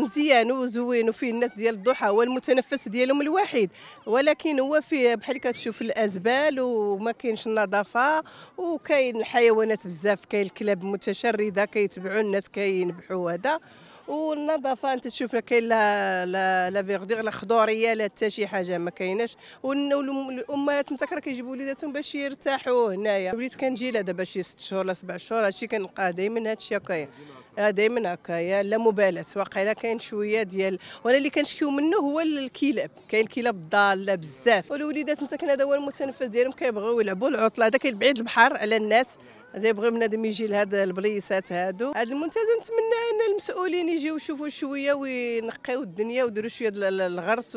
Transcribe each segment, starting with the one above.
مزيان وزوين وفيه الناس ديال الضحى هو المتنفس ديالهم الوحيد ولكن هو فيه بحال كتشوف الازبال وما كاينش النظافه وكاين الحيوانات بزاف كاين الكلاب المتشرده كيتبعوا الناس كينبحوا هذا والنظافه انت تشوف كاين لا لا لا فيغدير لا خضوريه لا حتى شي حاجه ما كايناش والامهات مسكره كيجيبوا وليداتهم باش يرتاحوا هنايا وليت كنجي لها دابا شي ست شهور ولا سبع شهور هادشي كنلقاه دائما هادشي هكايا دائما يا لا مبالاه واقيلا كاين شويه ديال وانا اللي كنشكيو منه هو الكلاب كاين الكلاب الضاله بزاف والوليدات مساكن هذا هو المتنفس ديالهم كيبغيو يلعبوا العطله هذا كاين بعيد البحر على الناس من بنادم يجي لهاد البليصات هادو هاد المنتزه نتمنى ان المسؤولين يجيو يشوفوا شويه وينقيو الدنيا ويديروا شويه الغرس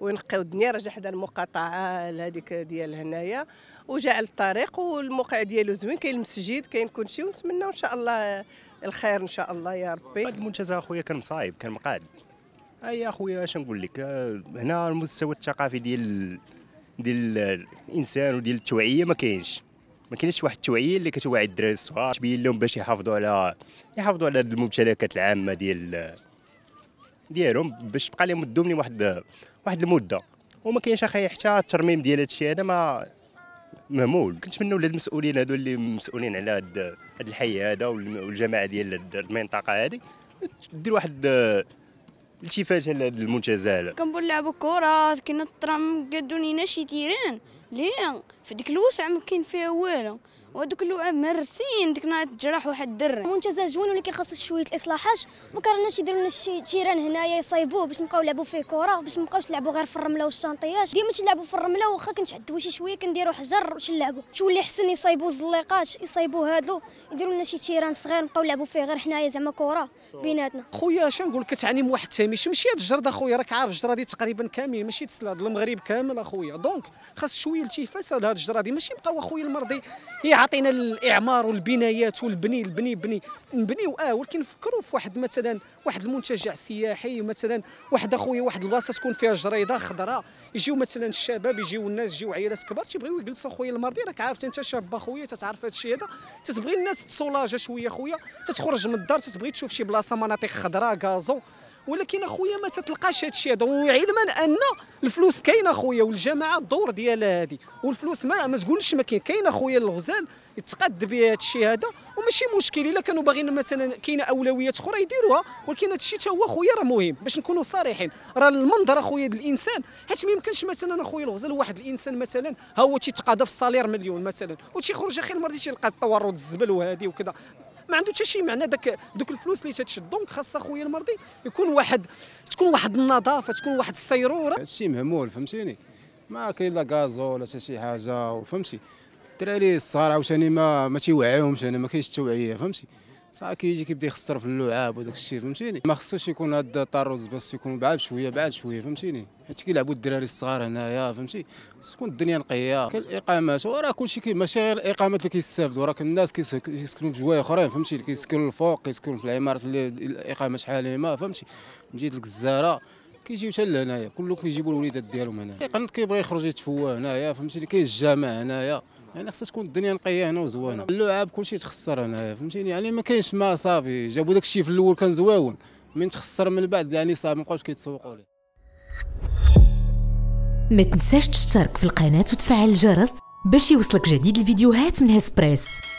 وينقيو الدنيا رجع حدا المقاطعه هذيك ديال هنايا وجعل الطريق والموقع ديالو زوين كاين المسجد كاين كلشي ونتمنى ان شاء الله الخير ان شاء الله يا ربي هذا المنتزه اخويا كان مصايب كان مقاد اي اخويا اش نقول لك آه، هنا المستوى الثقافي ديال ديال الانسان وديال التوعيه ما كاينش ما كاينش واحد التوعيه اللي كتوعي الدراري الصغار تبين لهم باش يحافظوا على يحافظوا على الممتلكات العامه ديال ديالهم باش تبقى لهم الدومني واحد واحد المده وما كاينش اخي حتى الترميم ديال الشيء هذا ما مهمول كنتمنوا ولاد المسؤولين هذو اللي مسؤولين على هذا الحي هذا والجماعه ديال المنطقه هذه دير واحد التفاته المنتزه هذا كنبغيو نلعبوا كره كنا الطرام قادوني شي تيران ليه في ديك الوسع ما كاين فيها والو ودوك الوعاب آه مهرسين ديك النهار تجرح واحد الدر المنتزه زوين ولكن خاص شويه الاصلاحات ما كرهناش يديروا لنا شي تيران هنايا يصايبوه باش نبقاو نلعبوا فيه كره باش ما نبقاوش نلعبوا غير في الرمله والشانطياش ديما تنلعبوا في الرمله واخا كنتعدوا شي شويه كنديروا حجر باش نلعبوا تولي حسن يصايبوا الزليقات يصايبوا هادو يديروا لنا شي تيران صغير نبقاو نلعبوا فيه غير حنايا زعما كره بيناتنا خويا اش نقول لك من واحد التامي شمشي هاد الجرده خويا راك عارف الجرده دي تقريبا كامل ماشي تسلا المغرب كامل اخويا دونك خاص شويه التفاس هاد الجرده دي ماشي بقاو اخويا المرضي عطينا الاعمار والبنايات والبني البني بني نبنيو اه ولكن نفكروا في واحد مثلا واحد المنتجع سياحي مثلا واحد اخويا واحد البلاصه تكون فيها جريده خضراء يجيو مثلا الشباب يجيو الناس يجيو عيالات كبار تيبغيو يجلسوا خويا المرضي راك عارف انت شاب اخويا تتعرف هذا الشيء هذا تتبغي الناس تصولاجه شويه خويا تتخرج من الدار تتبغي تشوف شي بلاصه مناطق خضراء كازو ولكن اخويا ما تتلقاش هادشي هذا وعلما ان الفلوس كاينه اخويا والجماعه الدور ديالها هذه والفلوس ما ما تقولش ما كاين كاين اخويا الغزال يتقاد بها هادشي هذا وماشي مشكل الا كانوا باغيين مثلا كاينه اولويات اخرى يديروها ولكن هادشي حتى هو اخويا راه مهم باش نكونوا صريحين راه المنظر اخويا ديال الانسان حيت ما يمكنش مثلا اخويا الغزال واحد الانسان مثلا ها هو تيتقاضى في الصالير مليون مثلا وتيخرج اخي المرضي تيلقى التورط الزبل وهذه وكذا ما عنده حتى شي معنى داك دوك الفلوس اللي تتشد دونك خاص اخويا المرضي يكون واحد تكون واحد النظافه تكون واحد السيروره هادشي مهمول فهمتيني ما كاين لا غازو ولا شي حاجه وفهمتي الدراري الصغار عاوتاني ما ما تيوعيهمش انا يعني ما كاينش التوعيه فهمتي صح كيجي كيبدا يخسر في اللعاب وداك الشيء فهمتيني ما خصوش يكون هاد الطاروز بس يكون بعاد شويه بعاد شويه فهمتيني حيت كيلعبوا الدراري الصغار هنايا فهمتي تكون الدنيا نقيه كاين الاقامات وراه كلشي كي ماشي غير الاقامات اللي كيستافدوا راه الناس كيسكنوا في جوايع اخرين فهمتي كيسكنوا الفوق كيسكنوا في العمارات اللي الاقامه شحال ما فهمتي من جهه الجزاره كيجيو حتى لهنايا كلهم كيجيبوا الوليدات ديالهم هنايا كيبغي يخرج يتفوا هنايا فهمتيني كاين الجامع هنايا يعني خصها تكون الدنيا نقيه هنا وزوانه اللعاب كلشي تخسر هنا فهمتيني يعني ما كاينش ما صافي جابوا داك الشيء في الاول كان زواون من تخسر من بعد يعني صافي ما بقاوش كيتسوقوا ليه ما تنساش تشترك في القناه وتفعل الجرس باش يوصلك جديد الفيديوهات من هسبريس